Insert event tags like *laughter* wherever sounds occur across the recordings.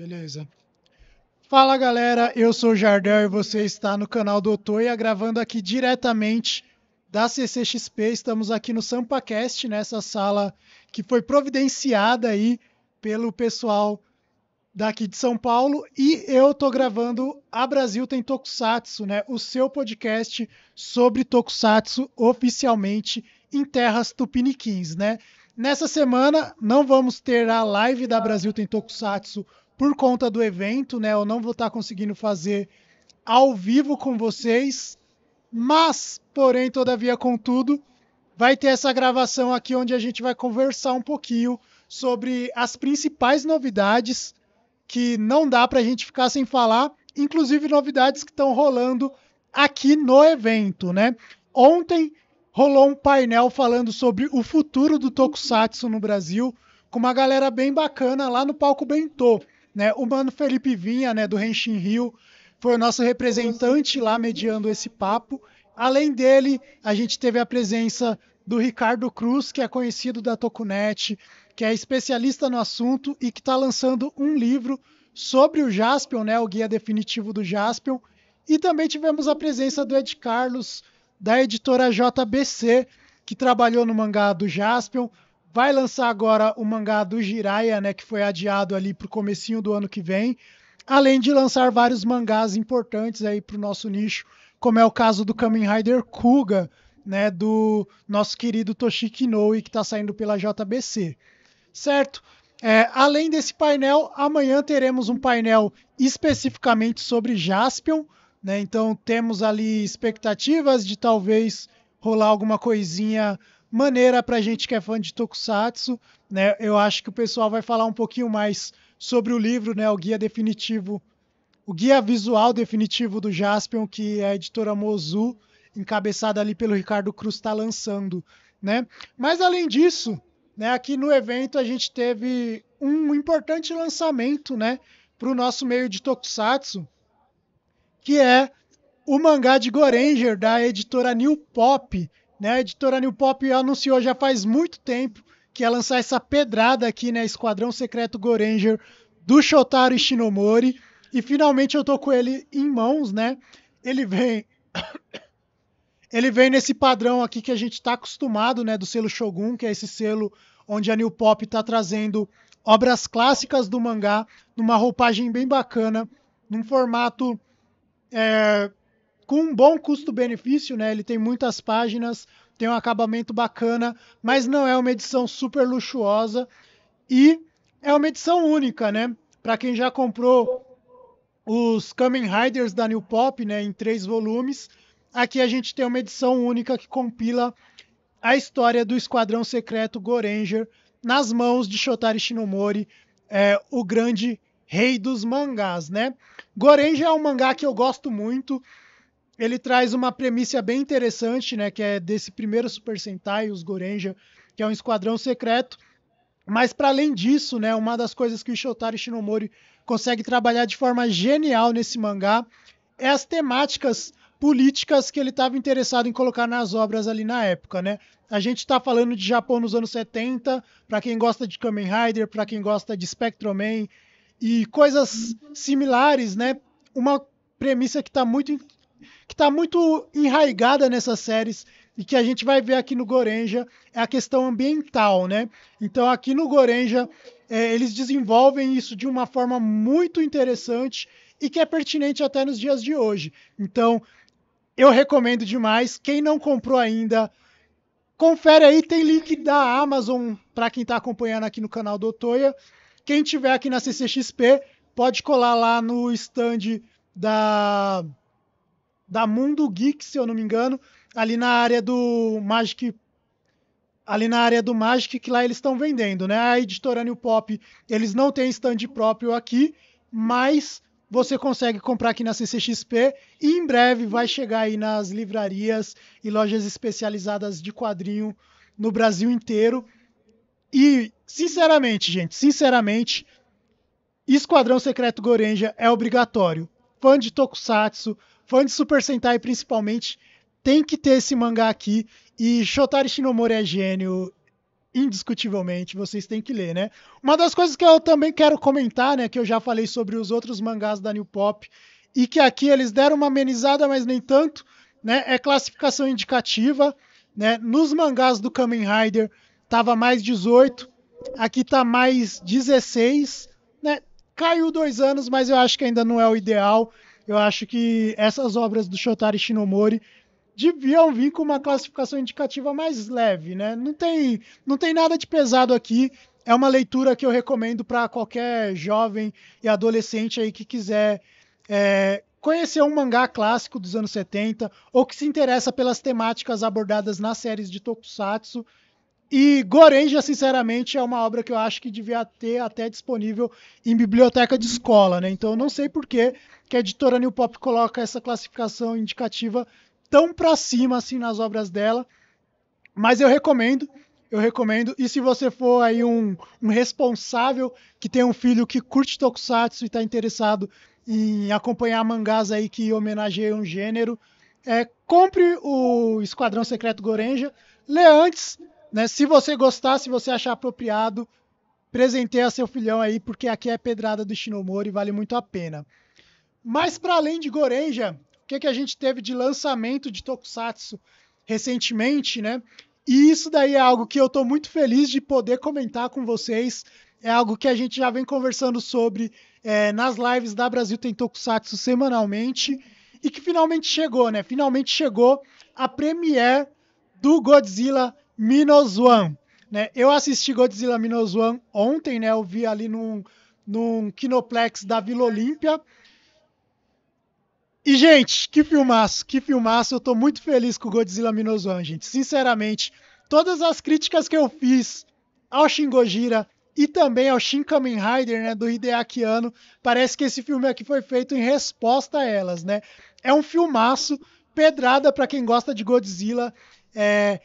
Beleza. Fala galera, eu sou o Jardel e você está no canal do Otoia, é gravando aqui diretamente da CCXP. Estamos aqui no SampaCast, nessa sala que foi providenciada aí pelo pessoal daqui de São Paulo. E eu tô gravando A Brasil Tem Tokusatsu, né? O seu podcast sobre Tokusatsu oficialmente em terras tupiniquins, né? Nessa semana não vamos ter a live da Brasil Tem Tokusatsu por conta do evento, né? Eu não vou estar tá conseguindo fazer ao vivo com vocês, mas, porém, todavia, contudo, vai ter essa gravação aqui onde a gente vai conversar um pouquinho sobre as principais novidades que não dá para a gente ficar sem falar, inclusive novidades que estão rolando aqui no evento, né? Ontem rolou um painel falando sobre o futuro do Tokusatsu no Brasil, com uma galera bem bacana lá no palco Bentô. Né? O mano Felipe Vinha, né, do Renshin Rio, foi o nosso representante lá mediando esse papo. Além dele, a gente teve a presença do Ricardo Cruz, que é conhecido da Tokunet, que é especialista no assunto e que está lançando um livro sobre o Jaspion, né, o guia definitivo do Jaspion. E também tivemos a presença do Ed Carlos, da editora JBC, que trabalhou no mangá do Jaspion, vai lançar agora o mangá do Jiraiya, né, que foi adiado ali para o comecinho do ano que vem, além de lançar vários mangás importantes aí para o nosso nicho, como é o caso do Kamen Rider Kuga, né, do nosso querido Toshiki Inoue, que está saindo pela JBC, certo? É, além desse painel, amanhã teremos um painel especificamente sobre Jaspion, né? Então temos ali expectativas de talvez rolar alguma coisinha maneira pra gente que é fã de Tokusatsu, né? Eu acho que o pessoal vai falar um pouquinho mais sobre o livro, né? O guia definitivo, o guia visual definitivo do Jaspion, que é a editora Mozu, encabeçada ali pelo Ricardo Cruz, está lançando, né? Mas além disso, né? Aqui no evento a gente teve um importante lançamento, né? Para o nosso meio de Tokusatsu, que é o mangá de Goranger da editora New Pop, né? A editora New Pop anunciou já faz muito tempo que ia lançar essa pedrada aqui, né? Esquadrão Secreto Goranger do Shotaro Ishinomori. E finalmente eu tô com ele em mãos, né? Ele vem. *coughs* ele vem nesse padrão aqui que a gente está acostumado, né? Do selo Shogun, que é esse selo onde a New Pop está trazendo obras clássicas do mangá numa roupagem bem bacana, num formato é, com um bom custo-benefício, né? Ele tem muitas páginas, tem um acabamento bacana, mas não é uma edição super luxuosa e é uma edição única, né? Para quem já comprou os Kamen Riders da New Pop, né, em três volumes, aqui a gente tem uma edição única que compila a história do Esquadrão Secreto Goranger nas mãos de Shotari Shinomori, é, o grande rei dos mangás, né? Goranger é um mangá que eu gosto muito ele traz uma premissa bem interessante, né, que é desse primeiro Super Sentai, os Gorenja, que é um esquadrão secreto. Mas para além disso, né, uma das coisas que o Shotaro Shinomori consegue trabalhar de forma genial nesse mangá é as temáticas políticas que ele estava interessado em colocar nas obras ali na época, né? A gente está falando de Japão nos anos 70, para quem gosta de Kamen Rider, para quem gosta de Spectroman e coisas similares, né? Uma premissa que está muito que está muito enraigada nessas séries e que a gente vai ver aqui no Gorenja é a questão ambiental, né? Então aqui no Gorenja é, eles desenvolvem isso de uma forma muito interessante e que é pertinente até nos dias de hoje. Então eu recomendo demais. Quem não comprou ainda, confere aí, tem link da Amazon para quem está acompanhando aqui no canal do Otoya. Quem tiver aqui na CCXP pode colar lá no stand da da Mundo Geek, se eu não me engano, ali na área do Magic ali na área do Magic, que lá eles estão vendendo, né? A editora New Pop, eles não têm stand próprio aqui, mas você consegue comprar aqui na CCXP e em breve vai chegar aí nas livrarias e lojas especializadas de quadrinho no Brasil inteiro. E, sinceramente, gente, sinceramente, Esquadrão Secreto Gorenja é obrigatório. Fã de Tokusatsu, fã de Super Sentai principalmente, tem que ter esse mangá aqui. E Shotari Shinomori é gênio, indiscutivelmente, vocês têm que ler, né? Uma das coisas que eu também quero comentar, né, que eu já falei sobre os outros mangás da New Pop, e que aqui eles deram uma amenizada, mas nem tanto, né, é classificação indicativa, né? Nos mangás do Kamen Rider tava mais 18, aqui tá mais 16, né? Caiu dois anos, mas eu acho que ainda não é o ideal eu acho que essas obras do Shotari Shinomori deviam vir com uma classificação indicativa mais leve, né? Não tem, não tem nada de pesado aqui. É uma leitura que eu recomendo para qualquer jovem e adolescente aí que quiser é, conhecer um mangá clássico dos anos 70 ou que se interessa pelas temáticas abordadas nas séries de Tokusatsu. E Goranja, sinceramente, é uma obra que eu acho que devia ter até disponível em biblioteca de escola, né? Então eu não sei por que, que a editora New Pop coloca essa classificação indicativa tão para cima assim nas obras dela. Mas eu recomendo, eu recomendo. E se você for aí um, um responsável que tem um filho que curte tokusatsu e está interessado em acompanhar mangás aí que homenageiam um gênero, é, compre o Esquadrão Secreto Goranja. lê antes né? Se você gostar, se você achar apropriado, presenteia seu filhão aí, porque aqui é pedrada do Shinomori, e vale muito a pena. Mas para além de Gorenja, o que, que a gente teve de lançamento de Tokusatsu recentemente, né? E isso daí é algo que eu estou muito feliz de poder comentar com vocês. É algo que a gente já vem conversando sobre é, nas lives da Brasil Tem Tokusatsu semanalmente. E que finalmente chegou, né? Finalmente chegou a premiere do Godzilla Minos One. Né? Eu assisti Godzilla Minos One ontem, né? Eu vi ali num, num Kinoplex da Vila Olímpia. E, gente, que filmaço, que filmaço. Eu tô muito feliz com o Godzilla Minos One, gente. Sinceramente, todas as críticas que eu fiz ao Shin Gojira e também ao Shin Kamen Rider, né, do Hideaki Anno, parece que esse filme aqui foi feito em resposta a elas, né? É um filmaço, pedrada para quem gosta de Godzilla. É,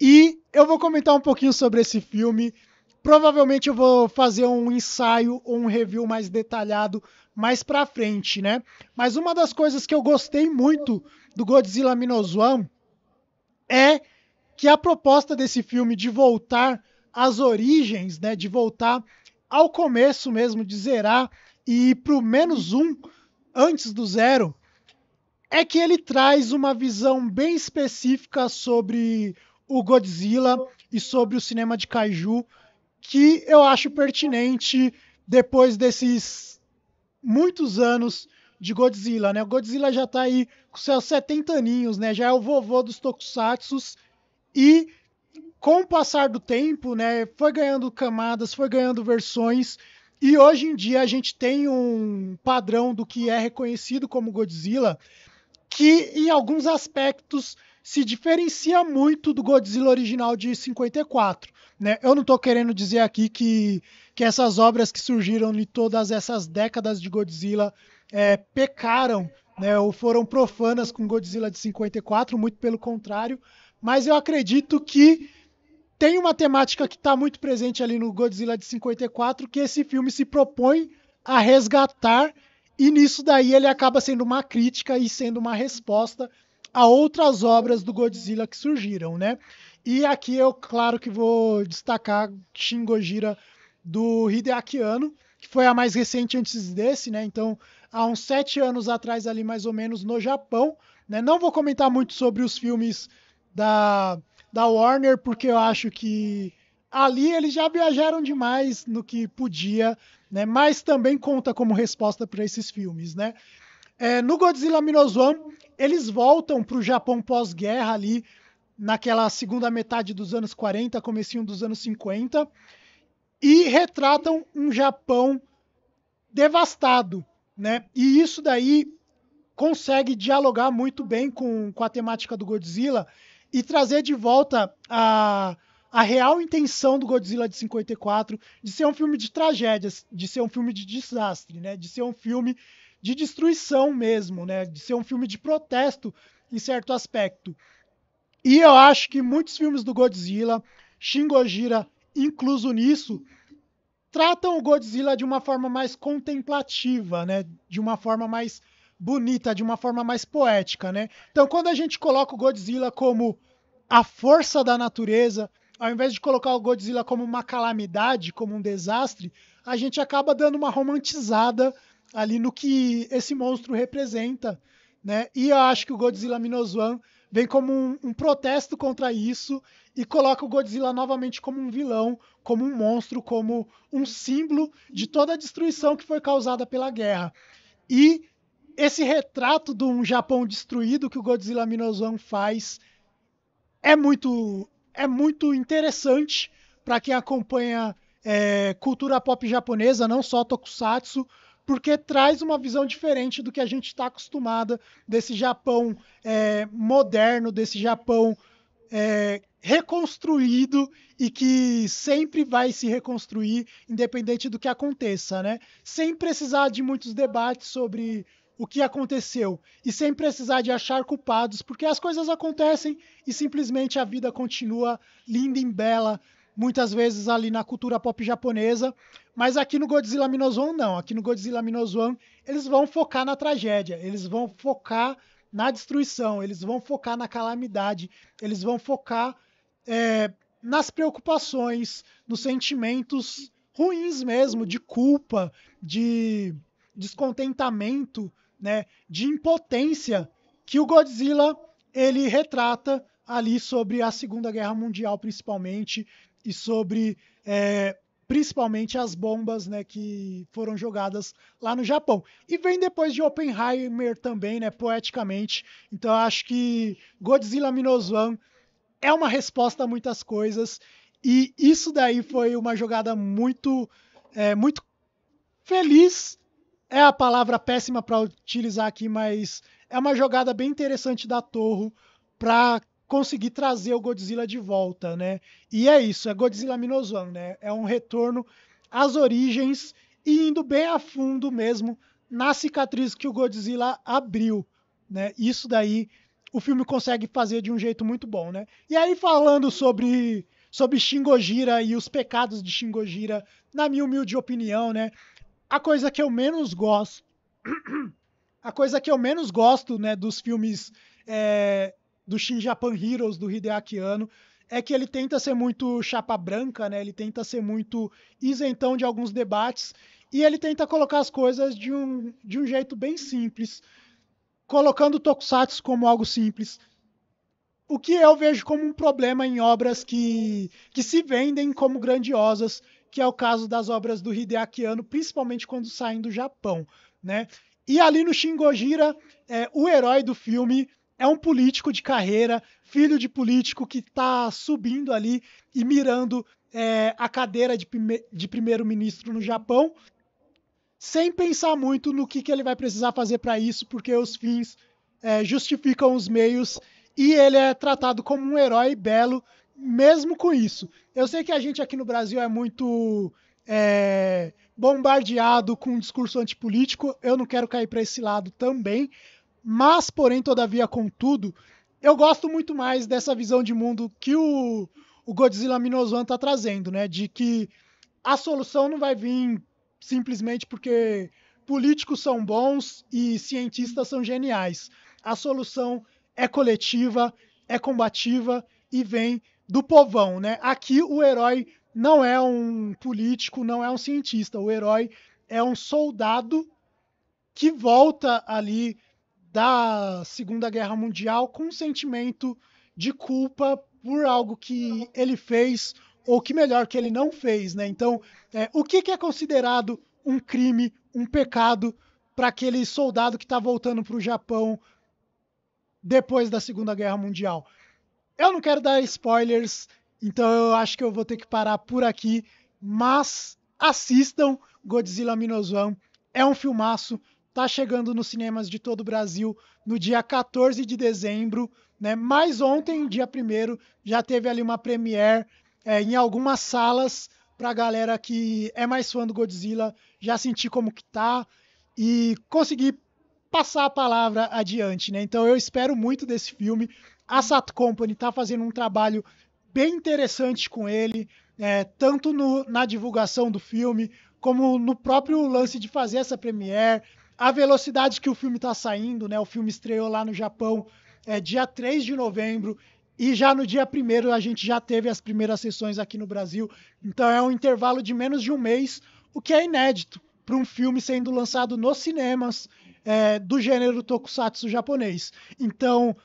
e eu vou comentar um pouquinho sobre esse filme. Provavelmente eu vou fazer um ensaio ou um review mais detalhado mais pra frente, né? Mas uma das coisas que eu gostei muito do Godzilla Minus One é que a proposta desse filme de voltar às origens, né, de voltar ao começo mesmo, de zerar e ir pro menos um antes do zero, é que ele traz uma visão bem específica sobre o Godzilla e sobre o cinema de kaiju, que eu acho pertinente depois desses muitos anos de Godzilla, né? O Godzilla já tá aí com seus 70 aninhos, né? Já é o vovô dos tokusatsus e com o passar do tempo, né, foi ganhando camadas, foi ganhando versões e hoje em dia a gente tem um padrão do que é reconhecido como Godzilla que em alguns aspectos se diferencia muito do Godzilla original de 54. Né? Eu não estou querendo dizer aqui que, que essas obras que surgiram em todas essas décadas de Godzilla é, pecaram né, ou foram profanas com Godzilla de 54, muito pelo contrário. Mas eu acredito que tem uma temática que está muito presente ali no Godzilla de 54 que esse filme se propõe a resgatar e nisso daí ele acaba sendo uma crítica e sendo uma resposta a outras obras do Godzilla que surgiram, né? E aqui eu, claro que vou destacar Shin Gojira do Hideaki Anno, que foi a mais recente antes desse, né? Então, há uns sete anos atrás ali, mais ou menos, no Japão. Né? Não vou comentar muito sobre os filmes da, da Warner, porque eu acho que ali eles já viajaram demais no que podia, né? Mas também conta como resposta para esses filmes, né? É, no Godzilla Minus One, eles voltam para o Japão pós-guerra ali, naquela segunda metade dos anos 40, comecinho dos anos 50, e retratam um Japão devastado, né? E isso daí consegue dialogar muito bem com, com a temática do Godzilla e trazer de volta a, a real intenção do Godzilla de 54 de ser um filme de tragédias, de ser um filme de desastre, né? De ser um filme de destruição mesmo, né? De ser um filme de protesto em certo aspecto. E eu acho que muitos filmes do Godzilla, Shin Gojira incluso nisso, tratam o Godzilla de uma forma mais contemplativa, né? De uma forma mais bonita, de uma forma mais poética, né? Então, quando a gente coloca o Godzilla como a força da natureza, ao invés de colocar o Godzilla como uma calamidade, como um desastre, a gente acaba dando uma romantizada ali no que esse monstro representa, né? E eu acho que o Godzilla Minus One vem como um, um, protesto contra isso e coloca o Godzilla novamente como um vilão, como um monstro, como um símbolo de toda a destruição que foi causada pela guerra. E esse retrato de um Japão destruído que o Godzilla Minus One faz é muito é muito interessante para quem acompanha é, cultura pop japonesa, não só tokusatsu, porque traz uma visão diferente do que a gente está acostumada desse Japão é, moderno, desse Japão é, reconstruído e que sempre vai se reconstruir, independente do que aconteça, né? Sem precisar de muitos debates sobre o que aconteceu e sem precisar de achar culpados, porque as coisas acontecem e simplesmente a vida continua linda e bela muitas vezes ali na cultura pop japonesa, mas aqui no Godzilla Minus One não. Aqui no Godzilla Minus One eles vão focar na tragédia, eles vão focar na destruição, eles vão focar na calamidade, eles vão focar é, nas preocupações, nos sentimentos ruins mesmo, de culpa, de descontentamento, né, de impotência que o Godzilla ele retrata ali sobre a Segunda Guerra Mundial principalmente e sobre é, principalmente as bombas né, que foram jogadas lá no Japão. E vem depois de Oppenheimer também, né, poeticamente. Então acho que Godzilla Minus One é uma resposta a muitas coisas. E isso daí foi uma jogada muito, é, muito feliz. É a palavra péssima para utilizar aqui, mas é uma jogada bem interessante da Torro para conseguir trazer o Godzilla de volta, né? E é isso, é Godzilla Minus One, né? É um retorno às origens e indo bem a fundo mesmo na cicatriz que o Godzilla abriu, né? Isso daí o filme consegue fazer de um jeito muito bom, né? E aí falando sobre sobre Shingojira e os pecados de Shingojira, na minha humilde opinião, né? A coisa que eu menos gosto, *coughs* a coisa que eu menos gosto, né, dos filmes é, do Shin Japan Heroes do Hideaki Anno é que ele tenta ser muito chapa branca, né? Ele tenta ser muito isentão de alguns debates e ele tenta colocar as coisas de um, de um jeito bem simples, colocando Tokusatsu como algo simples. O que eu vejo como um problema em obras que, que se vendem como grandiosas, que é o caso das obras do Hideaki Anno, principalmente quando saem do Japão, né? E ali no Shingojira, é, o herói do filme é um político de carreira, filho de político que está subindo ali e mirando é, a cadeira de, prime de primeiro-ministro no Japão, sem pensar muito no que, que ele vai precisar fazer para isso, porque os fins é, justificam os meios e ele é tratado como um herói belo, mesmo com isso. Eu sei que a gente aqui no Brasil é muito é, bombardeado com um discurso antipolítico, eu não quero cair para esse lado também, mas, porém, todavia, contudo, eu gosto muito mais dessa visão de mundo que o, o Godzilla Minus One tá trazendo, né? De que a solução não vai vir simplesmente porque políticos são bons e cientistas são geniais. A solução é coletiva, é combativa e vem do povão, né? Aqui o herói não é um político, não é um cientista. O herói é um soldado que volta ali da Segunda Guerra Mundial com um sentimento de culpa por algo que ele fez ou que melhor que ele não fez, né? Então, é, o que, que é considerado um crime, um pecado para aquele soldado que está voltando para o Japão depois da Segunda Guerra Mundial? Eu não quero dar spoilers, então eu acho que eu vou ter que parar por aqui, mas assistam Godzilla Minus One, é um filmaço, tá chegando nos cinemas de todo o Brasil no dia 14 de dezembro, né? Mas ontem, dia 1 já teve ali uma premiere é, em algumas salas pra galera que é mais fã do Godzilla já sentir como que tá e conseguir passar a palavra adiante, né? Então eu espero muito desse filme. A Sat Company tá fazendo um trabalho bem interessante com ele, é, tanto no, na divulgação do filme, como no próprio lance de fazer essa premiere, a velocidade que o filme está saindo, né? O filme estreou lá no Japão é, dia 3 de novembro e já no dia 1 a gente já teve as primeiras sessões aqui no Brasil. Então é um intervalo de menos de um mês, o que é inédito para um filme sendo lançado nos cinemas é, do gênero tokusatsu japonês. Então,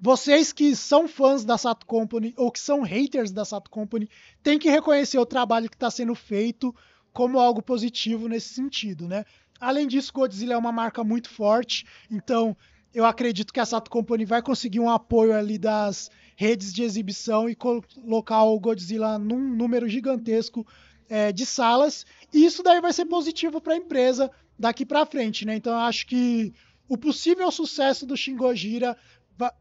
vocês que são fãs da Sato Company ou que são haters da Sato Company têm que reconhecer o trabalho que está sendo feito como algo positivo nesse sentido, né? Além disso, Godzilla é uma marca muito forte, então eu acredito que a Sato Company vai conseguir um apoio ali das redes de exibição e colocar o Godzilla num número gigantesco é, de salas. E isso daí vai ser positivo para a empresa daqui para frente, né? Então eu acho que o possível sucesso do Shingojira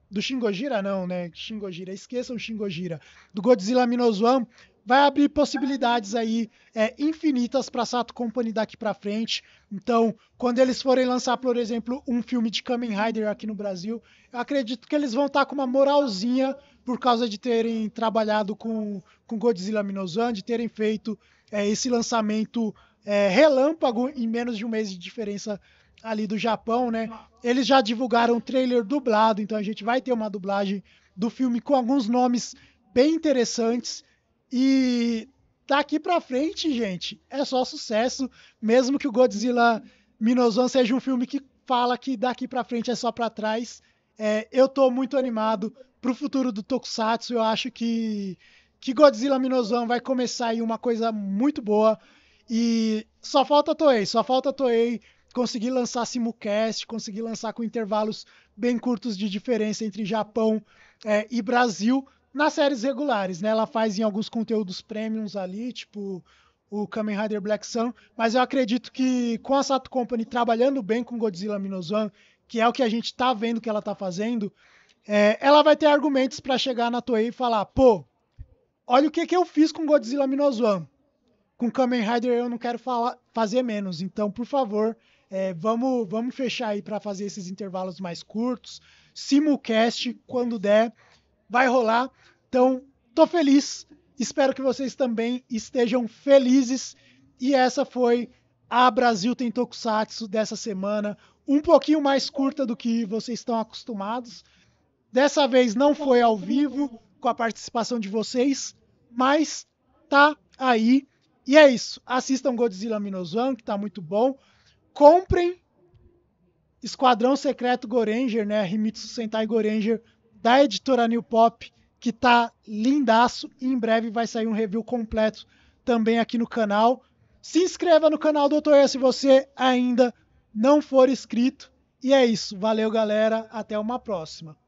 do Shingojira não, né? Shingojira, esqueçam o Shingojira. Do Godzilla Minus One vai abrir possibilidades aí é, infinitas para Sato Company daqui para frente. Então, quando eles forem lançar, por exemplo, um filme de Kamen Rider aqui no Brasil, eu acredito que eles vão estar tá com uma moralzinha por causa de terem trabalhado com, com Godzilla Minus One, de terem feito é, esse lançamento é, relâmpago em menos de um mês de diferença ali do Japão, né? Eles já divulgaram o trailer dublado, então a gente vai ter uma dublagem do filme com alguns nomes bem interessantes. E daqui para frente, gente, é só sucesso, mesmo que o Godzilla Minus One seja um filme que fala que daqui para frente é só para trás. É, eu tô muito animado pro futuro do Tokusatsu. Eu acho que que Godzilla Minus One vai começar aí uma coisa muito boa. E só falta a Toei, só falta a Toei conseguir lançar simulcast, conseguir lançar com intervalos bem curtos de diferença entre Japão é, e Brasil nas séries regulares, né? Ela faz em alguns conteúdos premiums ali, tipo o Kamen Rider Black Sun, mas eu acredito que com a Sato Company trabalhando bem com Godzilla Minus One, que é o que a gente está vendo que ela está fazendo, é, ela vai ter argumentos para chegar na Toei e falar, pô, olha o que, que eu fiz com Godzilla Minus One. Com Kamen Rider eu não quero falar, fazer menos, então por favor, é, vamos, vamos fechar aí para fazer esses intervalos mais curtos. Simulcast, quando der, vai rolar. Então, tô feliz. Espero que vocês também estejam felizes. E essa foi a Brasil Tem Tokusatsu dessa semana. Um pouquinho mais curta do que vocês estão acostumados. Dessa vez não foi ao vivo, com a participação de vocês, mas tá aí. E é isso. Assistam Godzilla Minus One, que tá muito bom comprem Esquadrão Secreto Goranger, né? Rimitsu Sentai Goranger, da editora New Pop, que tá lindaço. E em breve vai sair um review completo também aqui no canal. Se inscreva no canal do E se você ainda não for inscrito. E é isso. Valeu, galera. Até uma próxima.